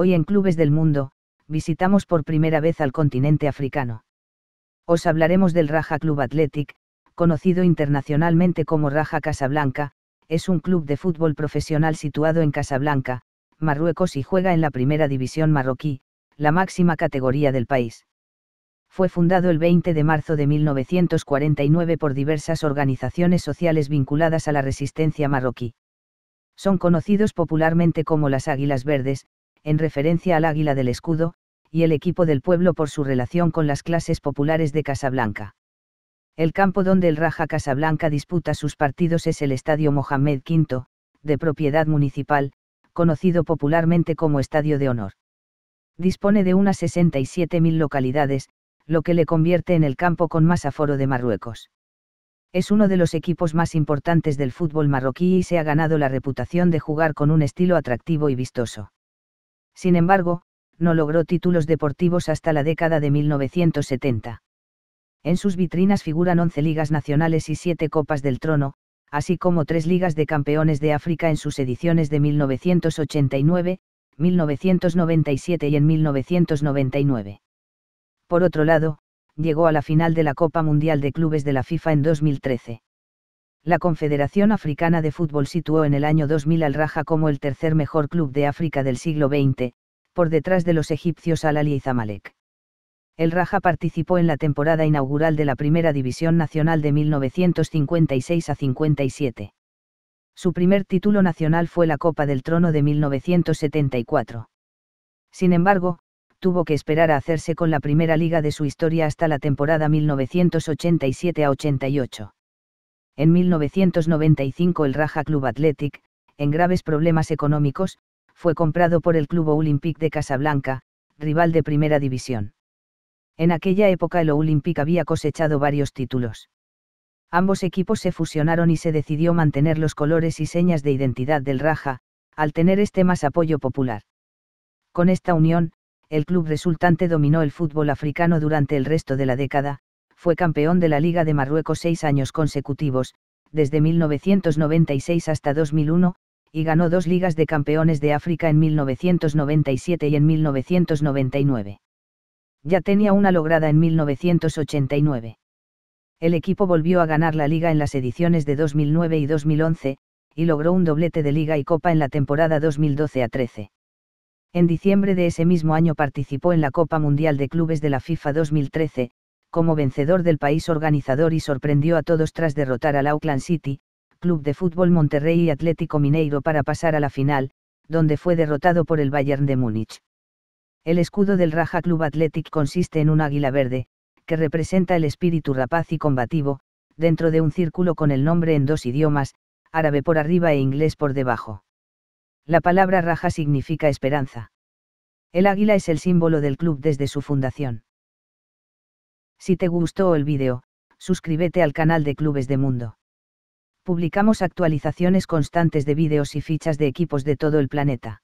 Hoy en Clubes del Mundo, visitamos por primera vez al continente africano. Os hablaremos del Raja Club Athletic, conocido internacionalmente como Raja Casablanca, es un club de fútbol profesional situado en Casablanca, Marruecos y juega en la primera división marroquí, la máxima categoría del país. Fue fundado el 20 de marzo de 1949 por diversas organizaciones sociales vinculadas a la resistencia marroquí. Son conocidos popularmente como las Águilas Verdes, en referencia al águila del escudo, y el equipo del pueblo por su relación con las clases populares de Casablanca. El campo donde el Raja Casablanca disputa sus partidos es el Estadio Mohamed V, de propiedad municipal, conocido popularmente como Estadio de Honor. Dispone de unas 67.000 localidades, lo que le convierte en el campo con más aforo de Marruecos. Es uno de los equipos más importantes del fútbol marroquí y se ha ganado la reputación de jugar con un estilo atractivo y vistoso. Sin embargo, no logró títulos deportivos hasta la década de 1970. En sus vitrinas figuran 11 ligas nacionales y 7 copas del trono, así como 3 ligas de campeones de África en sus ediciones de 1989, 1997 y en 1999. Por otro lado, llegó a la final de la Copa Mundial de Clubes de la FIFA en 2013. La Confederación Africana de Fútbol situó en el año 2000 al Raja como el tercer mejor club de África del siglo XX, por detrás de los egipcios Al-Ali y Zamalek el Raja participó en la temporada inaugural de la Primera División Nacional de 1956 a 57. Su primer título nacional fue la Copa del Trono de 1974. Sin embargo, tuvo que esperar a hacerse con la primera liga de su historia hasta la temporada 1987 a 88. En 1995 el Raja Club Athletic, en graves problemas económicos, fue comprado por el Club Olympique de Casablanca, rival de primera división. En aquella época el Olympic había cosechado varios títulos. Ambos equipos se fusionaron y se decidió mantener los colores y señas de identidad del Raja, al tener este más apoyo popular. Con esta unión, el club resultante dominó el fútbol africano durante el resto de la década, fue campeón de la Liga de Marruecos seis años consecutivos, desde 1996 hasta 2001, y ganó dos Ligas de Campeones de África en 1997 y en 1999 ya tenía una lograda en 1989. El equipo volvió a ganar la liga en las ediciones de 2009 y 2011, y logró un doblete de liga y copa en la temporada 2012 a 13. En diciembre de ese mismo año participó en la Copa Mundial de Clubes de la FIFA 2013, como vencedor del país organizador y sorprendió a todos tras derrotar al Auckland City, Club de Fútbol Monterrey y Atlético Mineiro para pasar a la final, donde fue derrotado por el Bayern de Múnich. El escudo del Raja Club Athletic consiste en un águila verde, que representa el espíritu rapaz y combativo, dentro de un círculo con el nombre en dos idiomas, árabe por arriba e inglés por debajo. La palabra Raja significa esperanza. El águila es el símbolo del club desde su fundación. Si te gustó el vídeo, suscríbete al canal de Clubes de Mundo. Publicamos actualizaciones constantes de vídeos y fichas de equipos de todo el planeta.